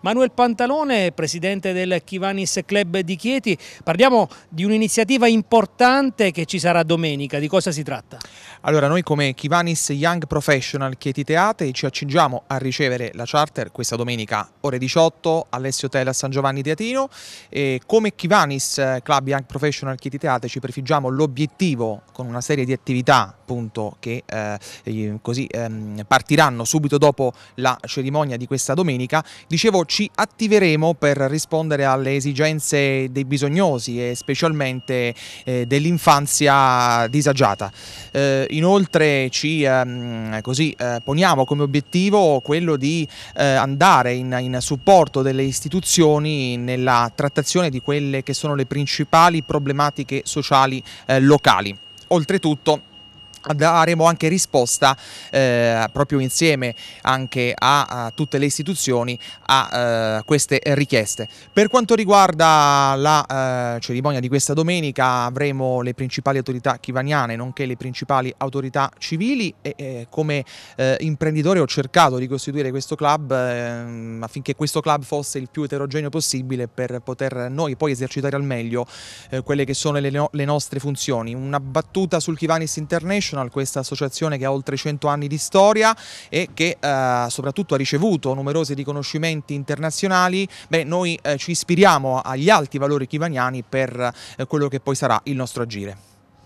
Manuel Pantalone, presidente del Kivanis Club di Chieti, parliamo di un'iniziativa importante che ci sarà domenica, di cosa si tratta? Allora noi come Kivanis Young Professional Chieti Teate ci accingiamo a ricevere la charter questa domenica ore 18 all'Essi Hotel a San Giovanni Teatino e come Kivanis eh, Club Young Professional Chieti Teate ci prefiggiamo l'obiettivo con una serie di attività appunto, che eh, così, eh, partiranno subito dopo la cerimonia di questa domenica. Dicevo ci attiveremo per rispondere alle esigenze dei bisognosi e specialmente eh, dell'infanzia disagiata. Eh, inoltre ci ehm, così, eh, poniamo come obiettivo quello di eh, andare in, in supporto delle istituzioni nella trattazione di quelle che sono le principali problematiche sociali eh, locali. Oltretutto daremo anche risposta eh, proprio insieme anche a, a, tutte le istituzioni a eh, queste richieste. Per quanto riguarda la eh, cerimonia di questa domenica avremo le principali autorità chivaniane nonché le principali autorità civili e eh, come eh, imprenditore ho cercato di costituire questo club ehm, affinché questo club fosse il più eterogeneo possibile per poter noi poi esercitare al meglio eh, quelle che sono le, no le nostre funzioni. Una battuta sul Kivanis International International, questa associazione che ha oltre 100 anni di storia e che eh, soprattutto ha ricevuto numerosi riconoscimenti internazionali, beh, noi eh, ci ispiriamo agli alti valori chivaniani per eh, quello che poi sarà il nostro agire.